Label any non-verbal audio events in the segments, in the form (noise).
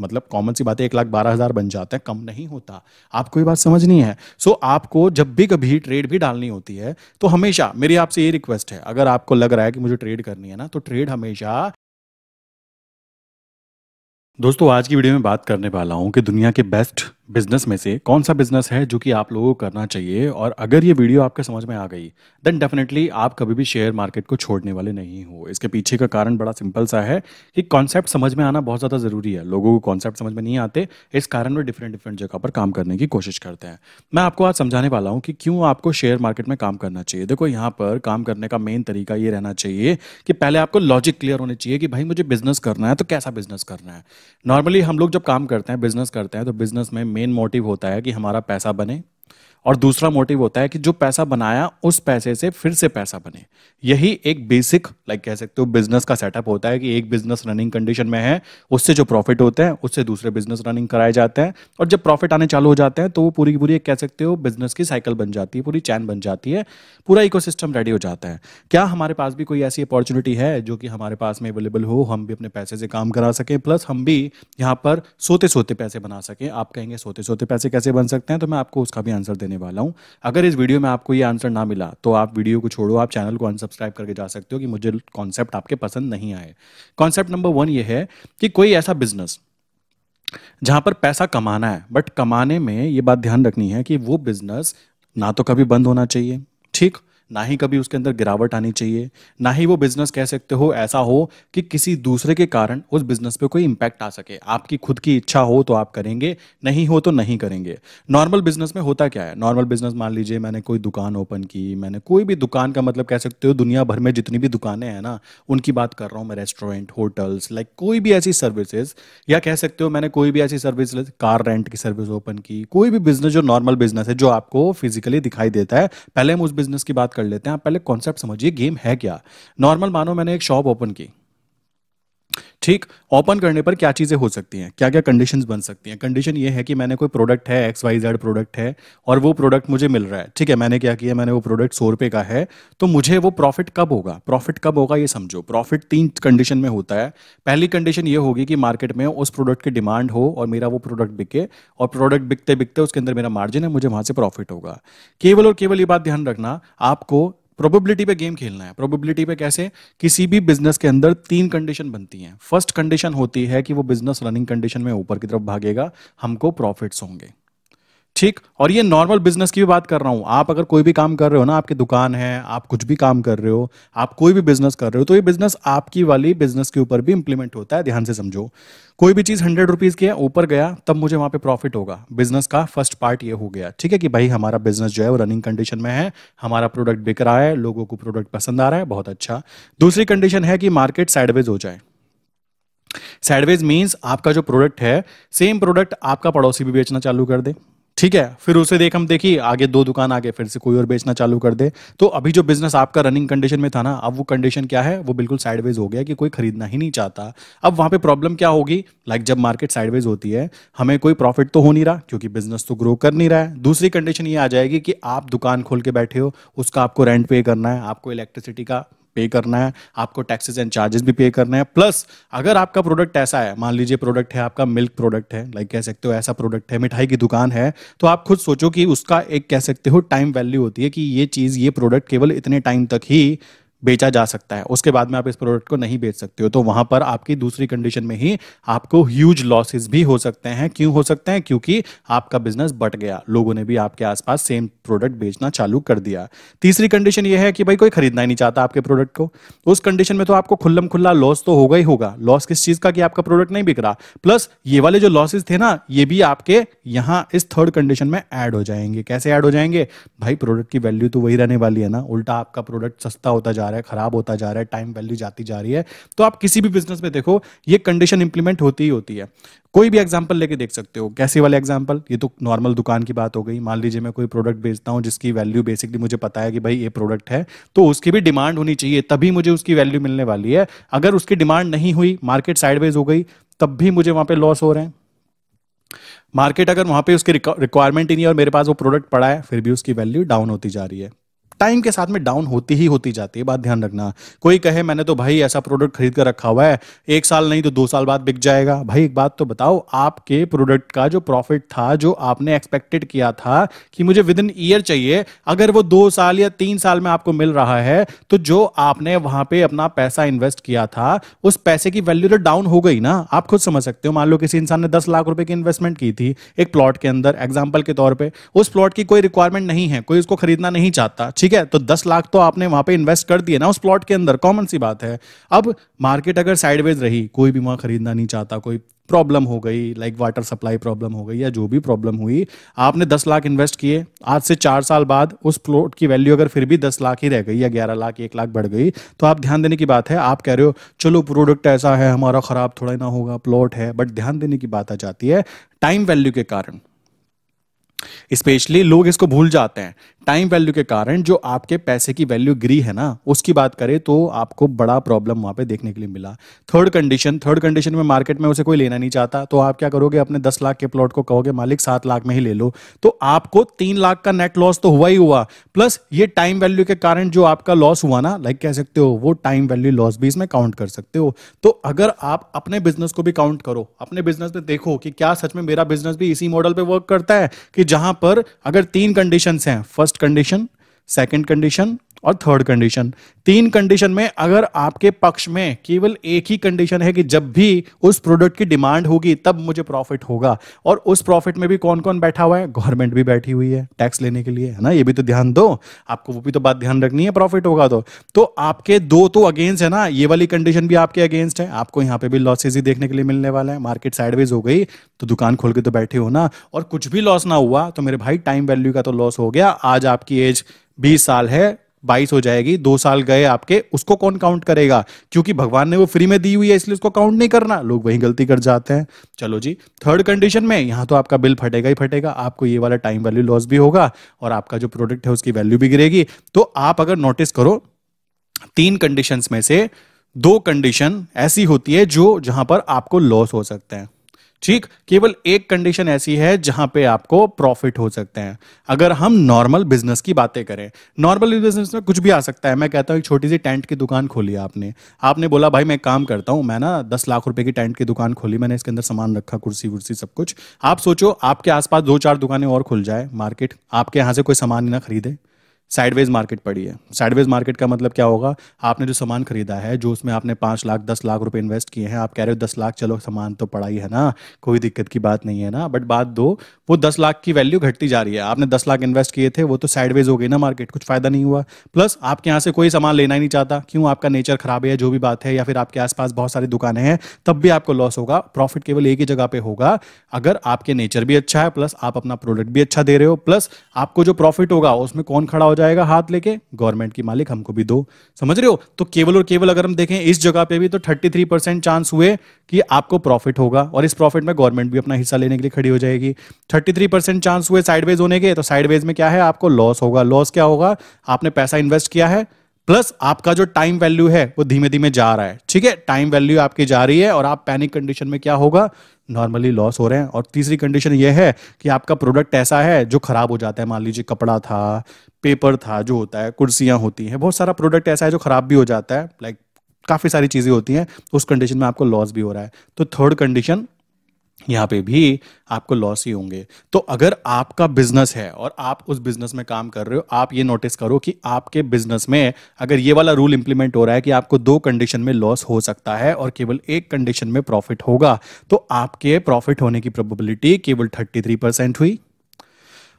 मतलब कॉमन सी बात है एक लाख बारह हज़ार बन जाते हैं कम नहीं होता आपको ये बात समझ नहीं है सो so, आपको जब भी कभी ट्रेड भी डालनी होती है तो हमेशा मेरी आपसे ये रिक्वेस्ट है अगर आपको लग रहा है कि मुझे ट्रेड करनी है ना तो ट्रेड हमेशा दोस्तों आज की वीडियो में बात करने वाला हूं कि दुनिया के बेस्ट बिजनेस में से कौन सा बिजनेस है जो कि आप लोगों को करना चाहिए और अगर ये वीडियो आपके समझ में आ गई देन डेफिनेटली आप कभी भी शेयर मार्केट को छोड़ने वाले नहीं हो इसके पीछे का कारण बड़ा सिंपल सा है कि कॉन्सेप्ट समझ में आना बहुत ज़्यादा ज़रूरी है लोगों को कॉन्सेप्ट समझ में नहीं आते इस कारण वे डिफरेंट डिफरेंट जगह पर काम करने की कोशिश करते हैं मैं आपको आज समझाने वाला हूँ कि क्यों आपको शेयर मार्केट में काम करना चाहिए देखो यहाँ पर काम करने का मेन तरीका ये रहना चाहिए कि पहले आपको लॉजिक क्लियर होने चाहिए कि भाई मुझे बिजनेस करना है तो कैसा बिजनेस करना है नॉर्मली हम लोग जब काम करते हैं बिजनेस करते हैं तो बिजनेस में मेन मोटिव होता है कि हमारा पैसा बने और दूसरा मोटिव होता है कि जो पैसा बनाया उस पैसे से फिर से पैसा बने यही एक बेसिक लाइक कह सकते हो बिजनेस का सेटअप होता है कि एक बिजनेस रनिंग कंडीशन में है उससे जो प्रॉफिट होते हैं उससे दूसरे बिजनेस रनिंग कराए जाते हैं और जब प्रॉफिट आने चालू हो जाते हैं तो वो पूरी की पूरी कह सकते हो बिजनेस की साइकिल बन जाती है पूरी चैन बन जाती है पूरा इकोसिस्टम रेडी हो जाता है क्या हमारे पास भी कोई ऐसी अपॉर्चुनिटी है जो कि हमारे पास में अवेलेबल हो हम भी अपने पैसे से काम करा सकें प्लस हम भी यहाँ पर सोते सोते पैसे बना सकें आप कहेंगे सोते सोते पैसे कैसे बन सकते हैं तो मैं आपको उसका भी आंसर देने वाला हूँ अगर इस वीडियो में आपको ये आंसर ना मिला तो आप वीडियो को छोड़ो आप चैनल को अनसब्सक्राइब करके जा सकते हो कि मुझे कॉन्सेप्ट आपके पसंद नहीं आए कॉन्सेप्ट नंबर वन ये है कि कोई ऐसा बिजनेस जहां पर पैसा कमाना है बट कमाने में ये बात ध्यान रखनी है कि वो बिजनेस ना तो कभी बंद होना चाहिए ठीक ना ही कभी उसके अंदर गिरावट आनी चाहिए ना ही वो बिजनेस कह सकते हो ऐसा हो कि किसी दूसरे के कारण उस बिजनेस पे कोई इम्पैक्ट आ सके आपकी खुद की इच्छा हो तो आप करेंगे नहीं हो तो नहीं करेंगे नॉर्मल बिजनेस में होता क्या है नॉर्मल बिजनेस मान लीजिए मैंने कोई दुकान ओपन की मैंने कोई भी दुकान का मतलब कह सकते हो दुनिया भर में जितनी भी दुकानें हैं ना उनकी बात कर रहा हूँ मैं रेस्टोरेंट होटल्स लाइक कोई भी ऐसी सर्विसेज या कह सकते हो मैंने कोई भी ऐसी सर्विस कार रेंट की सर्विस ओपन की कोई भी बिजनेस जो नॉर्मल बिजनेस है जो आपको फिजिकली दिखाई देता है पहले हम उस बिजनेस की बात कर लेते हैं आप पहले कॉन्सेप्ट समझिए गेम है क्या नॉर्मल मानो मैंने एक शॉप ओपन की ठीक ओपन करने पर क्या चीज़ें हो सकती हैं क्या क्या कंडीशंस बन सकती हैं कंडीशन ये है कि मैंने कोई प्रोडक्ट है एक्स वाई जेड प्रोडक्ट है और वो प्रोडक्ट मुझे मिल रहा है ठीक है मैंने क्या किया मैंने वो प्रोडक्ट सौ रुपए का है तो मुझे वो प्रॉफिट कब होगा प्रॉफिट कब होगा ये समझो प्रॉफिट तीन कंडीशन में होता है पहली कंडीशन ये होगी कि मार्केट में उस प्रोडक्ट की डिमांड हो और मेरा वो प्रोडक्ट बिके और प्रोडक्ट बिकते बिकते उसके अंदर मेरा मार्जिन है मुझे वहां से प्रॉफिट होगा केवल और केवल ये बात ध्यान रखना आपको प्रोबेबिलिटी पे गेम खेलना है प्रोबेबिलिटी पे कैसे किसी भी बिजनेस के अंदर तीन कंडीशन बनती हैं फर्स्ट कंडीशन होती है कि वो बिजनेस रनिंग कंडीशन में ऊपर की तरफ भागेगा हमको प्रॉफिट्स होंगे ठीक और ये नॉर्मल बिजनेस की भी बात कर रहा हूं आप अगर कोई भी काम कर रहे हो ना आपकी दुकान है आप कुछ भी काम कर रहे हो आप कोई भी बिजनेस कर रहे हो तो ये बिजनेस आपकी वाली बिजनेस के ऊपर भी इंप्लीमेंट होता है ध्यान से समझो कोई भी चीज़ हंड्रेड रुपीज़ की है ऊपर गया तब मुझे वहां पे प्रॉफिट होगा बिजनेस का फर्स्ट पार्ट ये हो गया ठीक है कि भाई हमारा बिजनेस जो है वो रनिंग कंडीशन में है हमारा प्रोडक्ट बिक रहा है लोगों को प्रोडक्ट पसंद आ रहा है बहुत अच्छा दूसरी कंडीशन है कि मार्केट साइडवेज हो जाए साइडवेज मीन्स आपका जो प्रोडक्ट है सेम प्रोडक्ट आपका पड़ोसी भी बेचना चालू कर दे ठीक है फिर उसे देख हम देखिए आगे दो दुकान आगे फिर से कोई और बेचना चालू कर दे तो अभी जो बिजनेस आपका रनिंग कंडीशन में था ना अब वो कंडीशन क्या है वो बिल्कुल साइडवेज हो गया कि कोई खरीदना ही नहीं चाहता अब वहां पे प्रॉब्लम क्या होगी लाइक जब मार्केट साइडवेज होती है हमें कोई प्रॉफिट तो हो नहीं रहा क्योंकि बिजनेस तो ग्रो कर नहीं रहा है दूसरी कंडीशन ये आ जाएगी कि आप दुकान खोल के बैठे हो उसका आपको रेंट पे करना है आपको इलेक्ट्रिसिटी का पे करना है आपको टैक्सेस एंड चार्जेस भी पे करना है प्लस अगर आपका प्रोडक्ट ऐसा है मान लीजिए प्रोडक्ट है आपका मिल्क प्रोडक्ट है लाइक कह सकते हो ऐसा प्रोडक्ट है मिठाई की दुकान है तो आप खुद सोचो कि उसका एक कह सकते हो टाइम वैल्यू होती है कि ये चीज़ ये प्रोडक्ट केवल इतने टाइम तक ही बेचा जा सकता है उसके बाद में आप इस प्रोडक्ट को नहीं बेच सकते हो तो वहां पर आपकी दूसरी कंडीशन में ही आपको ह्यूज लॉसेस भी हो सकते हैं क्यों हो सकते हैं क्योंकि आपका बिजनेस बट गया लोगों ने भी आपके आसपास सेम प्रोडक्ट बेचना चालू कर दिया तीसरी कंडीशन यह है कि भाई कोई खरीदना ही नहीं चाहता आपके प्रोडक्ट को उस कंडीशन में तो आपको खुल्लम खुल्ला लॉस तो होगा ही होगा लॉस किस चीज का कि आपका प्रोडक्ट नहीं बिक रहा प्लस ये वाले जो लॉसेज थे ना ये भी आपके यहाँ इस थर्ड कंडीशन में एड हो जाएंगे कैसे ऐड हो जाएंगे भाई प्रोडक्ट की वैल्यू तो वही रहने वाली है ना उल्टा आपका प्रोडक्ट सस्ता होता जा जा रहा है खराब होता जा रहा है टाइम वैल्यू जाती जा रही है तो आप किसी भी बिजनेस में देखो ये कंडीशन इंप्लीमेंट होती ही होती है कोई भी एग्जाम्पल लेके देख सकते हो कैसे वाले एग्जाम्पल ये तो नॉर्मल दुकान की बात हो गई मान लीजिए मैं कोई प्रोडक्ट बेचता हूँ जिसकी वैल्यू बेसिकली मुझे पता है कि भाई ये प्रोडक्ट है तो उसकी भी डिमांड होनी चाहिए तभी मुझे उसकी वैल्यू मिलने वाली है अगर उसकी डिमांड नहीं हुई मार्केट साइडवेज हो गई तब भी मुझे वहां पे लॉस हो रहे हैं मार्केट अगर वहां पे उसके रिक्वायरमेंट ही नहीं है और मेरे पास वो प्रोडक्ट पड़ा है फिर भी उसकी वैल्यू डाउन होती जा रही है टाइम के साथ में डाउन होती ही होती जाती है बात ध्यान रखना कोई कहे मैंने तो भाई ऐसा प्रोडक्ट खरीद कर रखा हुआ है एक साल नहीं तो दो साल बाद बिक जाएगा भाई एक बात तो बताओ आपके प्रोडक्ट का जो प्रॉफिट था जो आपने एक्सपेक्टेड किया था कि मुझे विद इन ईयर चाहिए अगर वो दो साल या तीन साल में आपको मिल रहा है तो जो आपने वहां पे अपना पैसा इन्वेस्ट किया था उस पैसे की वैल्यू तो डाउन हो गई ना आप खुद समझ सकते हो मान लो किसी इंसान ने दस लाख रुपए की इन्वेस्टमेंट की थी एक प्लॉट के अंदर एग्जाम्पल के तौर पर उस प्लॉट की कोई रिक्वायरमेंट नहीं है कोई उसको खरीदना नहीं चाहता ठीक ठीक है तो दस लाख तो आपने वहां पे इन्वेस्ट कर दिए ना उस प्लॉट के अंदर कॉमन सी बात है अब मार्केट अगर साइडवेज रही कोई भी वहां खरीदना नहीं चाहता कोई प्रॉब्लम हो गई लाइक वाटर सप्लाई प्रॉब्लम हो गई या जो भी प्रॉब्लम हुई आपने दस लाख इन्वेस्ट किए आज से चार साल बाद उस प्लॉट की वैल्यू अगर फिर भी दस लाख ही रह गई या ग्यारह लाख एक लाख बढ़ गई तो आप ध्यान देने की बात है आप कह रहे हो चलो प्रोडक्ट ऐसा है हमारा खराब थोड़ा ना होगा प्लॉट है बट ध्यान देने की बात आ जाती है टाइम वैल्यू के कारण स्पेशली लोग इसको भूल जाते हैं टाइम वैल्यू के कारण जो आपके पैसे की वैल्यू गिरी है ना उसकी बात करें तो आपको बड़ा प्रॉब्लम वहां पे देखने के लिए मिला थर्ड कंडीशन थर्ड कंडीशन में मार्केट में उसे कोई लेना नहीं चाहता तो आप क्या करोगे अपने दस लाख के प्लॉट को कहोगे मालिक सात लाख में ही ले लो तो आपको तीन लाख का नेट लॉस तो हुआ ही हुआ प्लस ये टाइम वैल्यू के कारण जो आपका लॉस हुआ ना लाइक कह सकते हो वो टाइम वैल्यू लॉस भी इसमें काउंट कर सकते हो तो अगर आप अपने बिजनेस को भी काउंट करो अपने बिजनेस में देखो कि क्या सच में मेरा बिजनेस भी इसी मॉडल पे वर्क करता है कि जहां पर अगर तीन कंडीशन हैं first first condition second condition और थर्ड कंडीशन तीन कंडीशन में अगर आपके पक्ष में केवल एक ही कंडीशन है कि जब भी उस प्रोडक्ट की डिमांड होगी तब मुझे प्रॉफिट होगा और उस प्रॉफिट में भी कौन कौन बैठा हुआ है गवर्नमेंट भी बैठी हुई है टैक्स लेने के लिए है ना ये भी तो ध्यान दो आपको वो भी तो बात ध्यान रखनी है प्रॉफिट होगा तो तो आपके दो तो अगेंस्ट है ना ये वाली कंडीशन भी आपके अगेंस्ट है आपको यहाँ पे भी लॉसेज ही देखने के लिए मिलने वाला है मार्केट साइडवेज हो गई तो दुकान खोल के तो बैठे हो ना और कुछ भी लॉस ना हुआ तो मेरे भाई टाइम वैल्यू का तो लॉस हो गया आज आपकी एज बीस साल है बाईस हो जाएगी दो साल गए आपके उसको कौन काउंट करेगा क्योंकि भगवान ने वो फ्री में दी हुई है इसलिए उसको काउंट नहीं करना लोग वही गलती कर जाते हैं चलो जी थर्ड कंडीशन में यहां तो आपका बिल फटेगा ही फटेगा आपको ये वाला टाइम वैल्यू लॉस भी होगा और आपका जो प्रोडक्ट है उसकी वैल्यू भी गिरेगी तो आप अगर नोटिस करो तीन कंडीशन में से दो कंडीशन ऐसी होती है जो जहां पर आपको लॉस हो सकते हैं ठीक केवल एक कंडीशन ऐसी है जहां पे आपको प्रॉफिट हो सकते हैं अगर हम नॉर्मल बिजनेस की बातें करें नॉर्मल बिजनेस में कुछ भी आ सकता है मैं कहता हूँ छोटी सी टेंट की दुकान खोली आपने आपने बोला भाई मैं काम करता हूँ मैं ना दस लाख रुपए की टेंट की दुकान खोली मैंने इसके अंदर सामान रखा कुर्सी वुर्सी सब कुछ आप सोचो आपके आसपास दो चार दुकानें और खुल जाए मार्केट आपके यहाँ से कोई सामान ना खरीदे साइडवेज मार्केट पड़ी है साइडवेज मार्केट का मतलब क्या होगा आपने जो सामान खरीदा है जो उसमें आपने पाँच लाख दस लाख रुपए इन्वेस्ट किए हैं आप कह रहे हो दस लाख चलो सामान तो पड़ा ही है ना कोई दिक्कत की बात नहीं है ना बट बात दो वो दस लाख की वैल्यू घटती जा रही है आपने दस लाख इन्वेस्ट किए थे वो तो साइडवेज हो गई ना मार्केट कुछ फायदा नहीं हुआ प्लस आपके यहाँ से कोई सामान लेना ही नहीं चाहता क्यों आपका नेचर खराब है जो भी बात है या फिर आपके आसपास बहुत सारी दुकानें हैं तब भी आपको लॉस होगा प्रॉफिट केवल एक ही जगह पे होगा अगर आपके नेचर भी अच्छा है प्लस आप अपना प्रोडक्ट भी अच्छा दे रहे हो प्लस आपको जो प्रॉफिट होगा उसमें कौन खड़ा हो जाएगा हाथ लेके गवर्नमेंट की मालिक हमको भी दो समझ रहे हो तो केवल और केवल अगर हम देखें इस जगह पे भी तो 33 परसेंट चांस हुए कि आपको प्रॉफिट होगा और इस प्रॉफिट में गवर्नमेंट भी अपना हिस्सा लेने के लिए खड़ी हो जाएगी 33 परसेंट चांस हुए साइडवेज होने के तो साइडवेज में क्या है आपको लॉस होगा लॉस क्या होगा आपने पैसा इन्वेस्ट किया है प्लस आपका जो टाइम वैल्यू है वो धीमे धीमे जा रहा है ठीक है टाइम वैल्यू आपकी जा रही है और आप पैनिक कंडीशन में क्या होगा नॉर्मली लॉस हो रहे हैं और तीसरी कंडीशन ये है कि आपका प्रोडक्ट ऐसा है जो खराब हो जाता है मान लीजिए कपड़ा था पेपर था जो होता है कुर्सियां होती हैं बहुत सारा प्रोडक्ट ऐसा है जो खराब भी हो जाता है लाइक काफ़ी सारी चीज़ें होती हैं उस कंडीशन में आपको लॉस भी हो रहा है तो थर्ड कंडीशन यहाँ पे भी आपको लॉस ही होंगे तो अगर आपका बिजनेस है और आप उस बिजनेस में काम कर रहे हो आप ये नोटिस करो कि आपके बिजनेस में अगर ये वाला रूल इंप्लीमेंट हो रहा है कि आपको दो कंडीशन में लॉस हो सकता है और केवल एक कंडीशन में प्रॉफिट होगा तो आपके प्रॉफिट होने की प्रोबेबिलिटी केवल थर्टी परसेंट हुई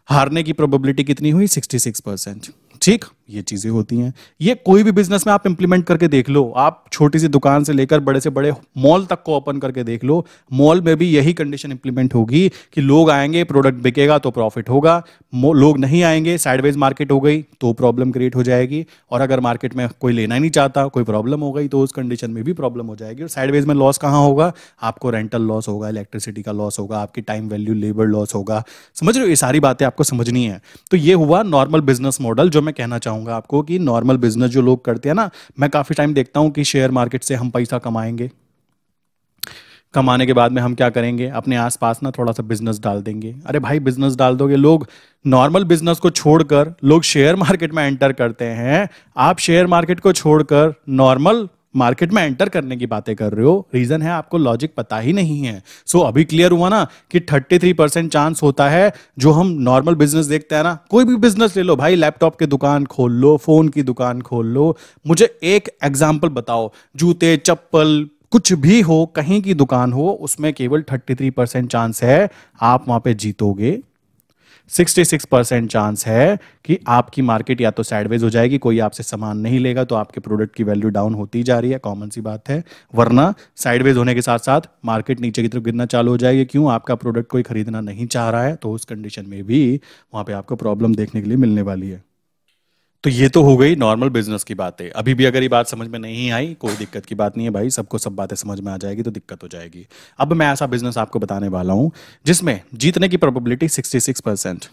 हारने की प्रोबेबिलिटी कितनी हुई सिक्सटी परसेंट ठीक ये चीज़ें होती हैं ये कोई भी बिजनेस में आप इंप्लीमेंट करके देख लो आप छोटी सी दुकान से लेकर बड़े से बड़े मॉल तक को ओपन करके देख लो मॉल में भी यही कंडीशन इंप्लीमेंट होगी कि लोग आएंगे प्रोडक्ट बिकेगा तो प्रॉफिट होगा लोग नहीं आएंगे साइडवेज मार्केट हो गई तो प्रॉब्लम क्रिएट हो जाएगी और अगर मार्केट में कोई लेना ही नहीं चाहता कोई प्रॉब्लम हो गई तो उस कंडीशन में भी प्रॉब्लम हो जाएगी और साइडवेज में लॉस कहाँ होगा आपको रेंटल लॉस होगा इलेक्ट्रिसिटी का लॉस होगा आपकी टाइम वैल्यू लेबर लॉस होगा समझ रहे हो ये सारी बातें आपको समझनी है तो ये हुआ नॉर्मल बिजनेस मॉडल जो मैं कहना चाहूँगा बताऊंगा आपको कि नॉर्मल बिजनेस जो लोग करते हैं ना मैं काफ़ी टाइम देखता हूं कि शेयर मार्केट से हम पैसा कमाएंगे कमाने के बाद में हम क्या करेंगे अपने आसपास ना थोड़ा सा बिजनेस डाल देंगे अरे भाई बिजनेस डाल दोगे लोग नॉर्मल बिजनेस को छोड़कर लोग शेयर मार्केट में एंटर करते हैं आप शेयर मार्केट को छोड़कर नॉर्मल मार्केट में एंटर करने की बातें कर रहे हो रीजन है आपको लॉजिक पता ही नहीं है सो so, अभी क्लियर हुआ ना कि 33 परसेंट चांस होता है जो हम नॉर्मल बिजनेस देखते हैं ना कोई भी बिजनेस ले लो भाई लैपटॉप की दुकान खोल लो फोन की दुकान खोल लो मुझे एक एग्जाम्पल बताओ जूते चप्पल कुछ भी हो कहीं की दुकान हो उसमें केवल 33 परसेंट चांस है आप वहां पे जीतोगे 66 परसेंट चांस है कि आपकी मार्केट या तो साइडवेज हो जाएगी कोई आपसे सामान नहीं लेगा तो आपके प्रोडक्ट की वैल्यू डाउन होती जा रही है कॉमन सी बात है वरना साइडवेज होने के साथ साथ मार्केट नीचे की तरफ गिरना चालू हो जाएगी क्यों आपका प्रोडक्ट कोई खरीदना नहीं चाह रहा है तो उस कंडीशन में भी वहाँ पर आपको प्रॉब्लम देखने के लिए मिलने वाली है तो ये तो हो गई नॉर्मल बिजनेस की बातें अभी भी अगर ये बात समझ में नहीं आई कोई दिक्कत की बात नहीं है भाई सबको सब बातें समझ में आ जाएगी तो दिक्कत हो जाएगी अब मैं ऐसा बिजनेस आपको बताने वाला हूं जिसमें जीतने की प्रोबेबिलिटी 66 परसेंट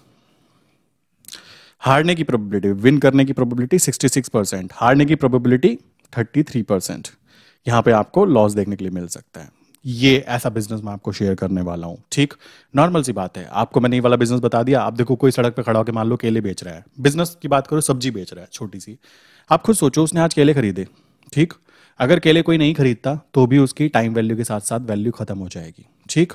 हारने की प्रोबेबिलिटी विन करने की प्रोबेबिलिटी 66 परसेंट हारने की प्रोबेबिलिटी 33 परसेंट यहां पर आपको लॉस देखने के लिए मिल सकता है ये ऐसा बिजनेस मैं आपको शेयर करने वाला हूँ ठीक नॉर्मल सी बात है आपको मैंने ये वाला बिजनेस बता दिया आप देखो कोई सड़क पे खड़ा होकर मान लो केले बेच रहा है बिजनेस की बात करो सब्जी बेच रहा है छोटी सी आप खुद सोचो उसने आज केले खरीदे ठीक अगर केले कोई नहीं खरीदता तो भी उसकी टाइम वैल्यू के साथ साथ वैल्यू खत्म हो जाएगी ठीक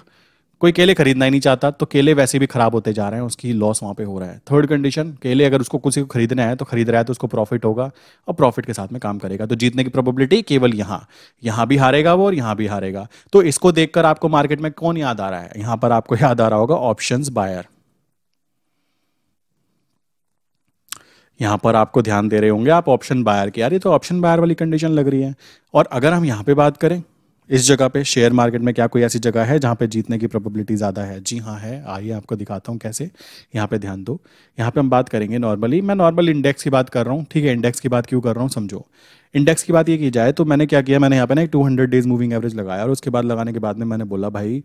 कोई केले खरीदना ही नहीं चाहता तो केले वैसे भी खराब होते जा रहे हैं उसकी लॉस वहाँ पे हो रहा है थर्ड कंडीशन केले अगर उसको किसी को खरीदना है तो खरीद रहा है तो उसको प्रॉफिट होगा और प्रॉफिट के साथ में काम करेगा तो जीतने की प्रोबेबिलिटी केवल यहाँ यहाँ भी हारेगा वो और यहाँ भी हारेगा तो इसको देखकर आपको मार्केट में कौन याद आ रहा है यहाँ पर आपको याद आ रहा होगा ऑप्शन बायर यहाँ पर आपको ध्यान दे रहे होंगे आप ऑप्शन बायर के यार ये तो ऑप्शन बायर वाली कंडीशन लग रही है और अगर हम यहाँ पे बात करें इस जगह पे शेयर मार्केट में क्या कोई ऐसी जगह है जहाँ पे जीतने की प्रोबेबिलिटी ज़्यादा है जी हाँ है आइए आपको दिखाता हूँ कैसे यहाँ पे ध्यान दो यहाँ पे हम बात करेंगे नॉर्मली मैं नॉर्मल इंडेक्स की बात कर रहा हूँ ठीक है इंडेक्स की बात क्यों कर रहा हूँ समझो इंडेक्स की बात ये की जाए तो मैंने क्या किया मैंने यहाँ पे ना एक टू डेज मूविंग एवरेज लगाया और उसके बाद लगाने के बाद में मैंने बोला भाई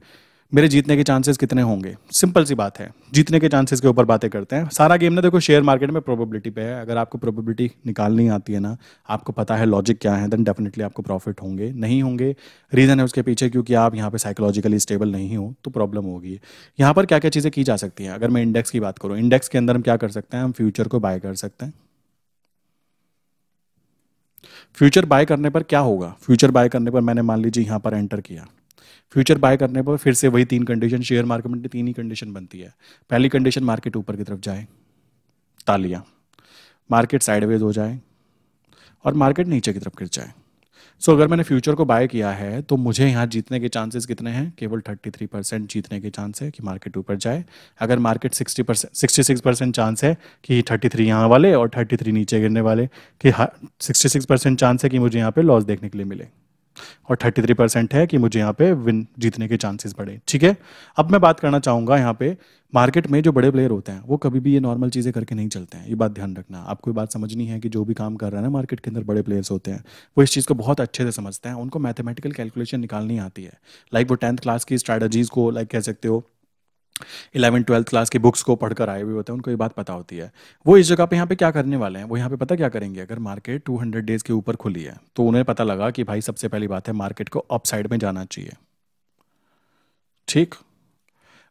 मेरे जीतने के चांसेस कितने होंगे सिंपल सी बात है जीतने के चांसेस के ऊपर बातें करते हैं सारा गेम ना देखो शेयर मार्केट में प्रोबेबिलिटी पे है अगर आपको प्रोबेबिलिटी निकालनी आती है ना आपको पता है लॉजिक क्या है देन डेफिनेटली आपको प्रॉफिट होंगे नहीं होंगे रीज़न है उसके पीछे क्योंकि आप यहाँ पे साइकोलॉजिकली स्टेबल नहीं हो तो प्रॉब्लम होगी यहाँ पर क्या क्या चीज़ें की जा सकती हैं अगर मैं इंडेक्स की बात करूँ इंडेक्स के अंदर हम क्या कर सकते हैं हम फ्यूचर को बाय कर सकते हैं फ्यूचर बाय करने पर क्या होगा फ्यूचर बाय करने पर मैंने मान लीजिए यहाँ पर एंटर किया फ्यूचर बाय करने पर फिर से वही तीन कंडीशन शेयर मार्केट में तीन ही कंडीशन बनती है पहली कंडीशन मार्केट ऊपर की तरफ जाए तालियां मार्केट साइडवेज हो जाए और मार्केट नीचे की तरफ गिर जाए सो so, अगर मैंने फ्यूचर को बाय किया है तो मुझे यहाँ जीतने के चांसेस कितने हैं केवल 33 परसेंट जीतने के चांस है कि मार्केट ऊपर जाए अगर market 60 percent sixty percent chance है कि 33 थ्री यहाँ वाले और 33 नीचे गिरने वाले कि 66 परसेंट चांस है कि मुझे यहाँ पे लॉस देखने के लिए मिले और 33 परसेंट है कि मुझे यहाँ पे विन जीतने के चांसेस बढ़े ठीक है अब मैं बात करना चाहूँगा यहाँ पे मार्केट में जो बड़े प्लेयर होते हैं वो कभी भी ये नॉर्मल चीज़ें करके नहीं चलते हैं ये बात ध्यान रखना आपको ये बात समझनी है कि जो भी काम कर रहा है ना मार्केट के अंदर बड़े प्लेयर्स होते हैं वो इस चीज़ को बहुत अच्छे से समझते हैं उनको मैथमेटिकल कैलकुलेशन निकालनी आती है लाइक वो टेंथ क्लास की स्ट्रैटेजीज़ को लाइक कह सकते हो इलेवन ट्वेल्थ क्लास की बुक्स को पढ़कर आए हुए होते हैं उनको ये बात पता होती है वो इस जगह पे यहाँ पे क्या करने वाले हैं वो यहाँ पे पता क्या करेंगे अगर मार्केट टू हंड्रेड डेज के ऊपर खुली है तो उन्हें पता लगा कि भाई सबसे पहली बात है मार्केट को अपसाइड में जाना चाहिए ठीक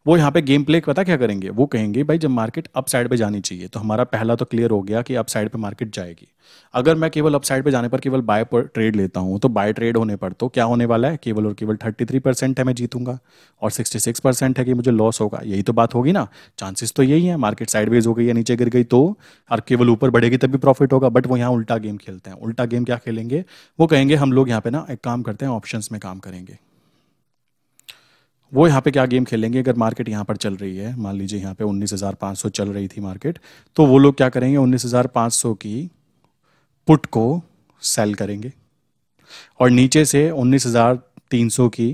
वो यहाँ पे गेम प्ले पता क्या करेंगे वो कहेंगे भाई जब मार्केट अप साइड पे जानी चाहिए तो हमारा पहला तो क्लियर हो गया कि अप साइड पे मार्केट जाएगी अगर मैं केवल अप साइड पे जाने पर केवल बाय पर ट्रेड लेता हूँ तो बाय ट्रेड होने पर तो क्या होने वाला है केवल और केवल थर्टी थ्री परसेंट है मैं जीतूंगा और सिक्सटी सिक्स परसेंट है कि मुझे लॉस होगा यही तो बात होगी ना चांसेस तो यही है मार्केट साइड हो गई या नीचे गिर गई तो और केवल ऊपर बढ़ेगी तभी प्रॉफिट होगा बट वो यहाँ उल्टा गेम खेलते हैं उल्टा गेम क्या खेलेंगे वो कहेंगे हम लोग यहाँ पे ना एक काम करते हैं ऑप्शन में काम करेंगे वो यहाँ पे क्या गेम खेलेंगे अगर मार्केट यहाँ पर चल रही है मान लीजिए यहाँ पे 19,500 चल रही थी मार्केट तो वो लोग क्या करेंगे 19,500 की पुट को सेल करेंगे और नीचे से 19,300 की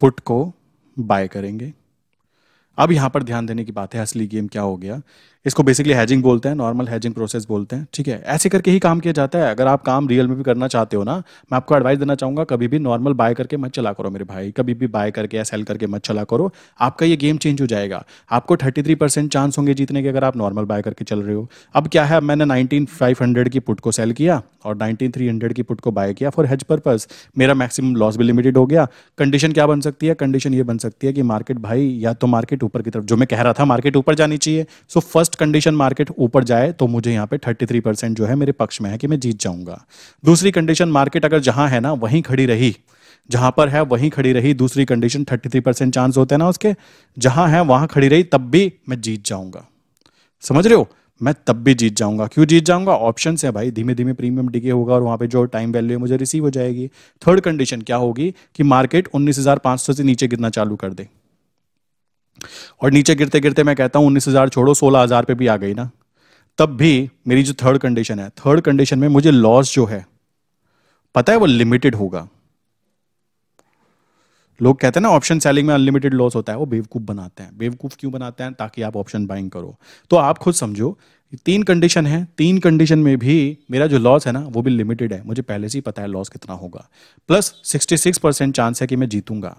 पुट को बाय करेंगे अब यहाँ पर ध्यान देने की बात है असली गेम क्या हो गया इसको बेसिकली हैजिंग बोलते हैं नॉर्मल हैजिंग प्रोसेस बोलते हैं ठीक है ऐसे करके ही काम किया जाता है अगर आप काम रियल में भी करना चाहते हो ना मैं आपको एडवाइस देना चाहूँगा कभी भी नॉर्मल बाय करके मत चला करो मेरे भाई कभी भी बाय करके या सेल करके मत चला करो आपका ये गेम चेंज हो जाएगा आपको थर्टी थ्री परसेंट चांस होंगे जीतने के अगर आप नॉर्मल बाय करके चल रहे हो अब क्या है मैंने नाइनटीन फाइव हंड्रेड की पुट को सेल किया और नाइनटीन थ्री हंड्रेड की पुट को बाय किया फॉर हेज पर्पज मेरा मैक्सिमम लॉस भी लिमिटेड हो गया कंडीशन क्या बन सकती है कंडीशन ये बन सकती है कि मार्केट भाई या तो मार्केट ऊपर की तरफ जो मैं कह रहा था मार्केट ऊपर जानी चाहिए सो फर्स्ट कंडीशन मार्केट ऊपर जाए तो मुझे यहाँ पे 33 परसेंट जो है मेरे पक्ष में है कि मैं जीत जाऊंगा दूसरी कंडीशन मार्केट अगर जहां है ना वहीं खड़ी रही जहां पर है वहीं खड़ी रही दूसरी कंडीशन 33 परसेंट चांस होते हैं ना उसके जहां है वहां खड़ी रही तब भी मैं जीत जाऊंगा समझ रहे हो मैं तब भी जीत जाऊंगा क्यों जीत जाऊंगा ऑप्शन है भाई धीमे धीमे प्रीमियम डिगे होगा और वहां पे जो टाइम वैल्यू है मुझे रिसीव हो जाएगी थर्ड कंडीशन क्या होगी कि मार्केट 19,500 से नीचे गिरना चालू कर दे और नीचे गिरते गिरते मैं कहता हूं उन्नीस हज़ार छोड़ो सोलह हज़ार पे भी आ गई ना तब भी मेरी जो थर्ड कंडीशन है थर्ड कंडीशन में मुझे लॉस जो है पता है वो लिमिटेड होगा लोग कहते हैं ना ऑप्शन सेलिंग में अनलिमिटेड लॉस होता है वो बेवकूफ़ बनाते हैं बेवकूफ़ क्यों बनाते हैं ताकि आप ऑप्शन बाइंग करो तो आप खुद समझो तीन कंडीशन है तीन कंडीशन में भी मेरा जो लॉस है ना वो भी लिमिटेड है मुझे पहले से ही पता है लॉस कितना होगा प्लस सिक्स परसेंट चांस है कि मैं जीतूंगा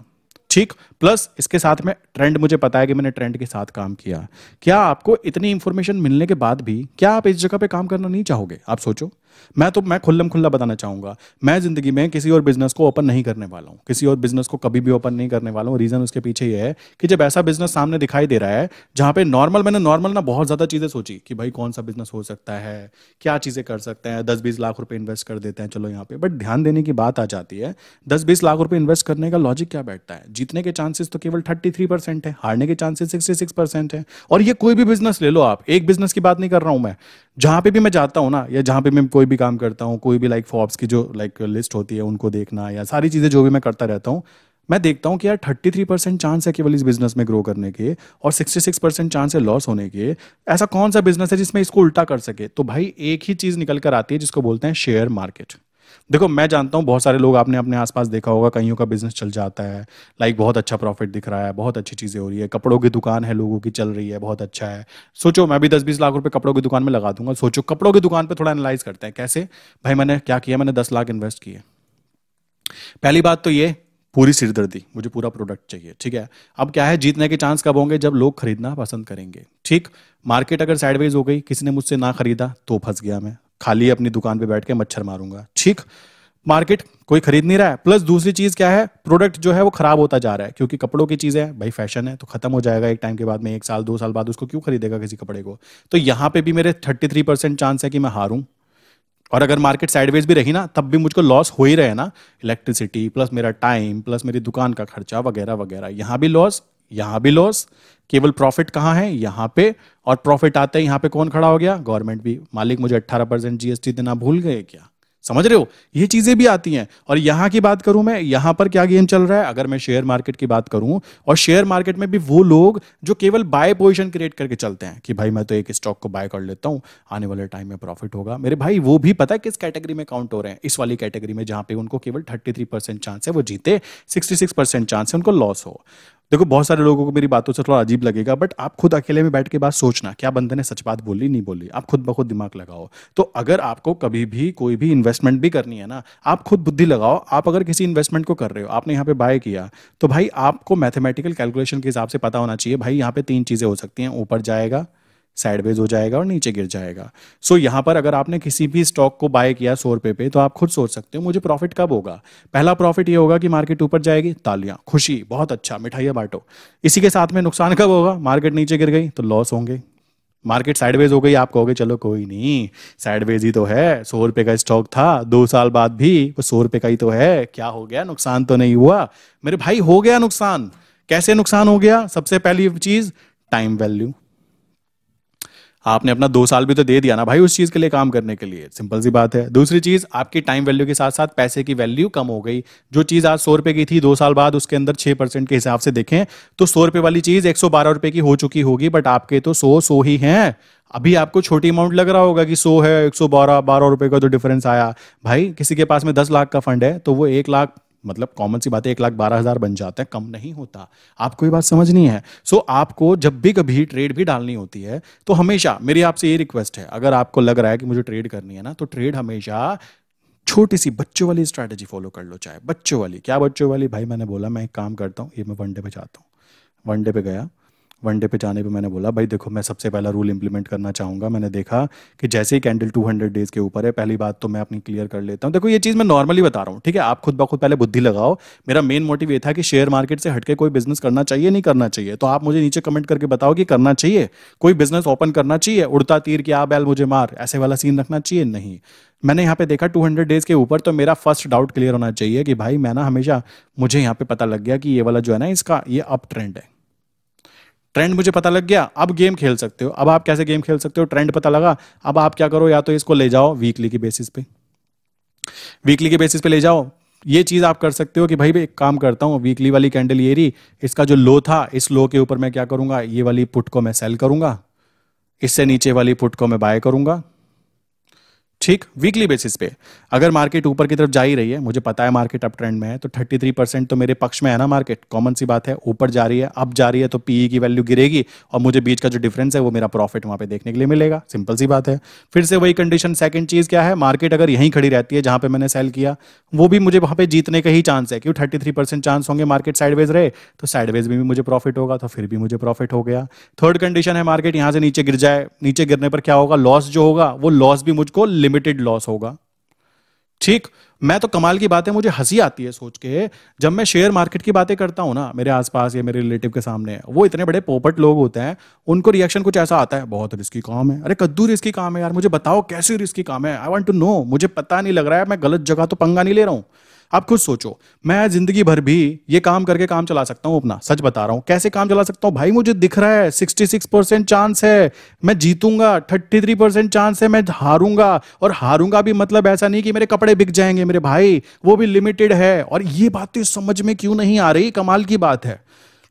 ठीक प्लस इसके साथ में ट्रेंड मुझे पता है कि मैंने ट्रेंड के साथ काम किया क्या आपको इतनी इंफॉर्मेशन मिलने के बाद भी क्या आप इस जगह पे काम करना नहीं चाहोगे आप सोचो मैं तो मैं खुल्लम खुल्ला बताना चाहूंगा मैं ज़िंदगी में किसी और बिज़नेस को ओपन नहीं करने वाला हूँ किसी और बिज़नेस को कभी भी ओपन नहीं करने वाला हूँ रीज़न उसके पीछे ये है कि जब ऐसा बिज़नेस सामने दिखाई दे रहा है जहां पे नॉर्मल मैंने नॉर्मल ना बहुत ज़्यादा चीज़ें सोची कि भाई कौन सा बिज़नेस हो सकता है क्या चीज़ें कर सकते हैं दस बीस लाख रुपये इन्वेस्ट कर देते हैं चलो यहाँ पे बट ध्यान देने की बात आ जाती है दस बीस लाख रुपये इन्वेस्ट करने का लॉजिक क्या बैठता है जीतने के चांसेस तो केवल थर्टी थ्री परसेंट है हारने के चांसेस सिक्सटी सिक्स परसेंट है और ये कोई भी बिज़नेस ले लो आप एक बिज़नेस की बात नहीं कर रहा हूं मैं जहां पे भी मैं जाता हूं ना या जहां पे मैं कोई भी काम करता हूँ कोई भी लाइक फॉर्ब्स की जो लाइक लिस्ट होती है उनको देखना या सारी चीज़ें जो भी मैं करता रहता हूँ मैं देखता हूँ कि यार थर्टी थ्री परसेंट चांस है केवल इस बिजनेस में ग्रो करने के और सिक्सटी सिक्स परसेंट चांस है लॉस होने के ऐसा कौन सा बिजनेस है जिसमें इसको उल्टा कर सके तो भाई एक ही चीज़ निकल कर आती है जिसको बोलते हैं शेयर मार्केट देखो मैं जानता हूँ बहुत सारे लोग आपने अपने आसपास देखा होगा कईयों का बिजनेस चल जाता है लाइक बहुत अच्छा प्रॉफिट दिख रहा है बहुत अच्छी चीज़ें हो रही है कपड़ों की दुकान है लोगों की चल रही है बहुत अच्छा है सोचो मैं भी दस बीस लाख रुपये कपड़ों की दुकान में लगा दूंगा सोचो कपड़ों की दुकान पर थोड़ा एनालाइज करते हैं कैसे भाई मैंने क्या किया मैंने दस लाख इन्वेस्ट किए पहली बात तो ये पूरी सिरदर्दी मुझे पूरा प्रोडक्ट चाहिए ठीक है अब क्या है जीतने के चांस कब होंगे जब लोग खरीदना पसंद करेंगे ठीक मार्केट अगर साइडवेज हो गई किसी ने मुझसे ना खरीदा तो फंस गया मैं खाली अपनी दुकान पे बैठ के मच्छर मारूंगा ठीक मार्केट कोई खरीद नहीं रहा है प्लस दूसरी चीज क्या है प्रोडक्ट जो है वो खराब होता जा रहा है क्योंकि कपड़ों की चीजें हैं भाई फैशन है तो खत्म हो जाएगा एक टाइम के बाद में एक साल दो साल बाद उसको क्यों खरीदेगा किसी कपड़े को तो यहाँ पे भी मेरे थर्टी थ्री परसेंट चांस है कि मैं हारूं और अगर मार्केट साइडवेज भी रही ना तब भी मुझको लॉस हो ही रहे ना इलेक्ट्रिसिटी प्लस मेरा टाइम प्लस मेरी दुकान का खर्चा वगैरह वगैरह यहाँ भी लॉस यहां भी लॉस केवल प्रॉफिट कहां है यहां पे और प्रॉफिट आते ही यहां पे कौन खड़ा हो गया गवर्नमेंट भी मालिक मुझे 18 परसेंट जीएसटी देना भूल गए क्या समझ रहे हो ये चीजें भी आती हैं और यहां की बात करूं मैं यहां पर क्या गेम चल रहा है अगर मैं शेयर मार्केट की बात करूं और शेयर मार्केट में भी वो लोग जो केवल बाय पोजीशन क्रिएट करके चलते हैं कि भाई मैं तो एक स्टॉक को बाय कर लेता हूं आने वाले टाइम में प्रॉफिट होगा मेरे भाई वो भी पता है किस कैटेगरी में काउंट हो रहे हैं इस वाली कैटेगरी में जहां पे उनको केवल थर्टी चांस है वो जीते सिक्सटी चांस है उनको लॉस हो देखो बहुत सारे लोगों को मेरी बातों से थोड़ा अजीब लगेगा बट आप खुद अकेले में बैठ के बात सोचना क्या बंदे ने सच बात बोली नहीं बोली आप खुद ब खुद दिमाग लगाओ तो अगर आपको कभी भी कोई भी इन्वेस्टमेंट भी करनी है ना आप खुद बुद्धि लगाओ आप अगर किसी इन्वेस्टमेंट को कर रहे हो आपने यहाँ पे बाय किया तो भाई आपको मैथमेटिकल कैलकुलेशन के हिसाब से पता होना चाहिए भाई यहाँ पे तीन चीज़ें हो सकती हैं ऊपर जाएगा साइडवेज हो जाएगा और नीचे गिर जाएगा सो so, यहाँ पर अगर आपने किसी भी स्टॉक को बाय किया सौ रुपये पे तो आप खुद सोच सकते हो मुझे प्रॉफिट कब होगा पहला प्रॉफिट ये होगा कि मार्केट ऊपर जाएगी तालियाँ खुशी बहुत अच्छा मिठाइया बांटो इसी के साथ में नुकसान कब होगा मार्केट नीचे गिर गई तो लॉस होंगे मार्केट साइडवेज हो गई आप कहोगे चलो कोई नहीं साइडवेज ही तो है सौ रुपए का स्टॉक था दो साल बाद भी वो सौ रुपए का ही तो है क्या हो गया नुकसान तो नहीं हुआ मेरे भाई हो गया नुकसान कैसे नुकसान हो गया सबसे पहली चीज टाइम वैल्यू आपने अपना दो साल भी तो दे दिया ना भाई उस चीज़ के लिए काम करने के लिए सिंपल सी बात है दूसरी चीज़ आपकी टाइम वैल्यू के साथ साथ पैसे की वैल्यू कम हो गई जो चीज़ आज सौ रुपए की थी दो साल बाद उसके अंदर छः परसेंट के हिसाब से देखें तो सौ रुपये वाली चीज़ एक सौ बारह रुपये की हो चुकी होगी बट आपके तो सौ सौ ही है अभी आपको छोटी अमाउंट लग रहा होगा कि सौ है एक सौ बारह बारह रुपये का तो डिफरेंस आया भाई किसी के पास में दस लाख का फंड है तो वो एक लाख मतलब कॉमन सी बात है एक लाख बारह हज़ार बन जाते हैं कम नहीं होता आपको ये बात समझ नहीं है सो so, आपको जब भी कभी ट्रेड भी डालनी होती है तो हमेशा मेरी आपसे ये रिक्वेस्ट है अगर आपको लग रहा है कि मुझे ट्रेड करनी है ना तो ट्रेड हमेशा छोटी सी बच्चों वाली स्ट्रैटेजी फॉलो कर लो चाहे बच्चों वाली क्या बच्चों वाली भाई मैंने बोला मैं एक काम करता हूँ ये मैं वनडे पे जाता हूँ वनडे पे गया वनडे पे जाने पे मैंने बोला भाई देखो मैं सबसे पहला रूल इंप्लीमेंट करना चाहूंगा मैंने देखा कि जैसे ही कैंडल 200 डेज़ के ऊपर है पहली बात तो मैं अपनी क्लियर कर लेता हूँ देखो ये चीज़ मैं नॉर्मली बता रहा हूँ ठीक है आप खुद ब खुद पहले बुद्धि लगाओ मेरा मेन मोटिव ये था कि शेयर मार्केट से हटके कोई बिजनेस करना चाहिए नहीं करना चाहिए तो आप मुझे नीचे कमेंट करके बताओ कि करना चाहिए कोई बिजनेस ओपन करना चाहिए उड़ता तीर कि आप बैल मुझे मार ऐसे वाला सीन रखना चाहिए नहीं मैंने यहाँ पे देखा 200 डेज के ऊपर तो मेरा फर्स्ट डाउट क्लियर होना चाहिए कि भाई मैं ना हमेशा मुझे यहाँ पे पता लग गया कि ये वाला जो है ना इसका ये अप ट्रेंड है ट्रेंड मुझे पता लग गया अब गेम खेल सकते हो अब आप कैसे गेम खेल सकते हो ट्रेंड पता लगा अब आप क्या करो या तो इसको ले जाओ वीकली की बेसिस पे वीकली के बेसिस पे ले जाओ ये चीज आप कर सकते हो कि भाई एक काम करता हूँ वीकली वाली कैंडल ये रही इसका जो लो था इस लो के ऊपर मैं क्या करूंगा ये वाली पुट को मैं सेल करूंगा इससे नीचे वाली पुट को मैं बाय करूंगा ठीक वीकली बेसिस पे अगर मार्केट ऊपर की तरफ जा ही रही है मुझे पता है मार्केट अप ट्रेंड में है तो 33 परसेंट तो मेरे पक्ष में है ना मार्केट कॉमन सी बात है ऊपर जा रही है अप जा रही है तो पीई e की वैल्यू गिरेगी और मुझे बीच का जो डिफरेंस है वो मेरा प्रॉफिट वहां पे देखने के लिए मिलेगा सिंपल सी बात है फिर से वही कंडीशन सेकंड चीज क्या है मार्केट अगर यहीं खड़ी रहती है जहां पर मैंने सेल किया वो भी मुझे वहां पर जीतने का ही चांस है क्यों थर्टी चांस होंगे मार्केट साइडवेज रहे तो साइडवेज में भी मुझे प्रॉफिट होगा तो फिर भी मुझे प्रॉफिट हो गया थर्ड कंडीशन है मार्केट यहां से नीचे गिर जाए नीचे गिरने पर क्या होगा लॉस जो होगा वो लॉस भी मुझको लिमिटेड लॉस होगा ठीक मैं तो कमाल की बात है मुझे हंसी आती है सोच के जब मैं शेयर मार्केट की बातें करता हूं ना मेरे आसपास या मेरे रिलेटिव के सामने वो इतने बड़े पोपट लोग होते हैं उनको रिएक्शन कुछ ऐसा आता है बहुत रिस्की काम है अरे कद्दू रिस्की काम है यार मुझे बताओ कैसे रिस्की काम है आई वॉन्ट टू नो मुझे पता नहीं लग रहा है मैं गलत जगह तो पंगा नहीं ले रहा हूं आप खुद सोचो मैं जिंदगी भर भी ये काम करके काम चला सकता हूं अपना सच बता रहा हूं कैसे काम चला सकता हूं भाई मुझे दिख रहा है सिक्सटी सिक्स परसेंट चांस है मैं जीतूंगा थर्टी थ्री परसेंट चांस है मैं हारूंगा और हारूंगा भी मतलब ऐसा नहीं कि मेरे कपड़े बिक जाएंगे मेरे भाई वो भी लिमिटेड है और ये बातें समझ में क्यों नहीं आ रही कमाल की बात है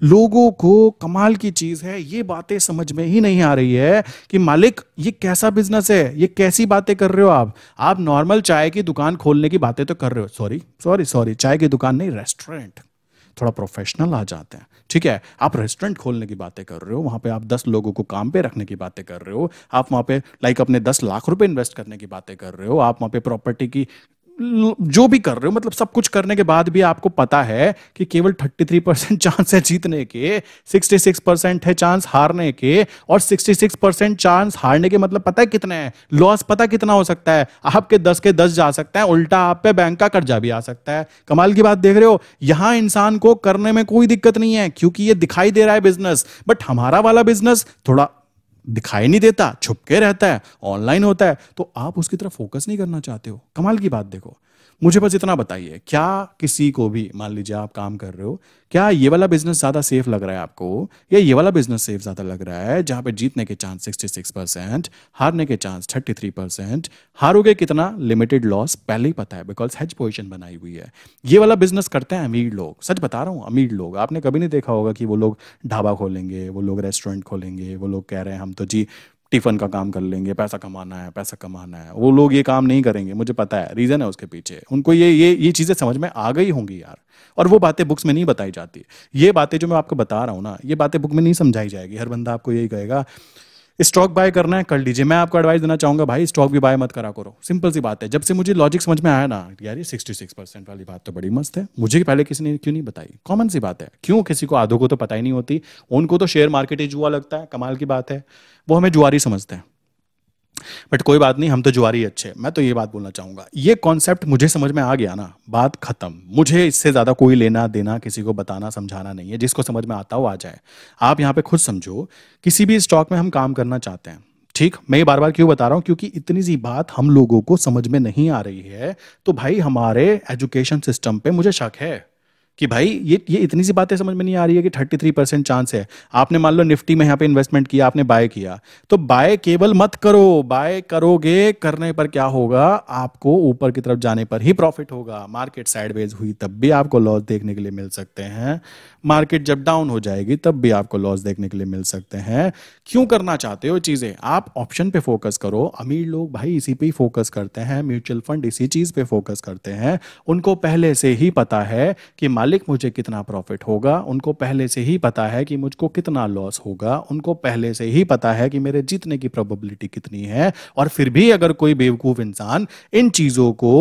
लोगों को कमाल की चीज है ये बातें समझ में ही नहीं आ रही है कि मालिक ये कैसा बिजनेस है ये कैसी बातें कर रहे हो आप आप नॉर्मल चाय की दुकान खोलने की बातें तो कर रहे हो सॉरी सॉरी सॉरी चाय की दुकान नहीं रेस्टोरेंट थोड़ा प्रोफेशनल आ जाते हैं ठीक है आप रेस्टोरेंट खोलने की बातें कर रहे हो वहां पे आप दस लोगों को काम पे रखने की बातें कर रहे हो आप वहां पे लाइक अपने दस लाख रुपए इन्वेस्ट करने की बातें कर रहे हो आप वहां पे प्रॉपर्टी की जो भी कर रहे हो मतलब सब कुछ करने के बाद भी आपको पता है कि केवल 33 परसेंट चांस (laughs) है जीतने के 66 परसेंट है चांस हारने के और 66 परसेंट चांस हारने के मतलब पता है कितने हैं लॉस पता कितना हो सकता है आपके 10 के 10 जा सकते हैं उल्टा आप पे बैंक का कर्जा भी आ सकता है कमाल की बात देख रहे हो यहां इंसान को करने में कोई दिक्कत नहीं है क्योंकि ये दिखाई दे रहा है बिजनेस बट हमारा वाला बिजनेस थोड़ा दिखाई नहीं देता छुपके रहता है ऑनलाइन होता है तो आप उसकी तरफ फोकस नहीं करना चाहते हो कमाल की बात देखो मुझे बस इतना बताइए क्या किसी को भी मान लीजिए आप काम कर रहे हो क्या ये वाला बिजनेस ज्यादा सेफ लग रहा है आपको या ये वाला बिजनेस सेफ ज्यादा लग रहा है जहां पे जीतने के चांस 66 परसेंट हारने के चांस 33 परसेंट हारोगे कितना लिमिटेड लॉस पहले ही पता है बिकॉज हेज पोजिशन बनाई हुई है ये वाला बिजनेस करते हैं अमीर लोग सच बता रहा हूँ अमीर लोग आपने कभी नहीं देखा होगा कि वो लोग ढाबा खोलेंगे वो लोग रेस्टोरेंट खोलेंगे वो लोग कह रहे हैं हम तो जी टिफ़न का काम कर लेंगे पैसा कमाना है पैसा कमाना है वो लोग ये काम नहीं करेंगे मुझे पता है रीज़न है उसके पीछे उनको ये ये ये चीज़ें समझ में आ गई होंगी यार और वो बातें बुक्स में नहीं बताई जाती ये बातें जो मैं आपको बता रहा हूँ ना ये बातें बुक में नहीं समझाई जाएगी हर बंदा आपको यही कहेगा स्टॉक बाय करना है कर लीजिए मैं आपको एडवाइस देना चाहूंगा भाई स्टॉक भी बाय मत करा करो सिंपल सी बात है जब से मुझे लॉजिक समझ में आया ना यार ये सिक्सटी सिक्स परसेंट वाली बात तो बड़ी मस्त है मुझे पहले किसी ने क्यों नहीं बताई कॉमन सी बात है क्यों किसी को आधों को तो पता ही नहीं होती उनको तो शेयर मार्केट ही जुआ लगता है कमाल की बात है वो हमें जुआरी समझते हैं बट कोई बात नहीं हम तो जुआरी अच्छे मैं तो ये बात बोलना चाहूंगा ये कॉन्सेप्ट मुझे समझ में आ गया ना बात खत्म मुझे इससे ज़्यादा कोई लेना देना किसी को बताना समझाना नहीं है जिसको समझ में आता हो आ जाए आप यहाँ पे खुद समझो किसी भी स्टॉक में हम काम करना चाहते हैं ठीक मैं ये बार बार क्यों बता रहा हूँ क्योंकि इतनी सी बात हम लोगों को समझ में नहीं आ रही है तो भाई हमारे एजुकेशन सिस्टम पे मुझे शक है कि भाई ये ये इतनी सी बातें समझ में नहीं आ रही है कि थर्टी थ्री परसेंट चांस है आपने मान लो निफ्टी में यहाँ पे इन्वेस्टमेंट किया आपने बाय किया तो बाय केवल मत करो बाय करोगे करने पर क्या होगा आपको ऊपर की तरफ जाने पर ही प्रॉफिट होगा मार्केट साइडवेज हुई तब भी आपको लॉस देखने के लिए मिल सकते हैं मार्केट जब डाउन हो जाएगी तब भी आपको लॉस देखने के लिए मिल सकते हैं क्यों करना चाहते हो चीज़ें आप ऑप्शन पे फोकस करो अमीर लोग भाई इसी पे ही फोकस करते हैं म्यूचुअल फंड इसी चीज़ पे फोकस करते हैं उनको पहले से ही पता है कि मालिक मुझे कितना प्रॉफिट होगा उनको पहले से ही पता है कि मुझको कितना लॉस होगा उनको पहले से ही पता है कि मेरे जीतने की प्रोबेबिलिटी कितनी है और फिर भी अगर कोई बेवकूफ़ इंसान इन चीज़ों को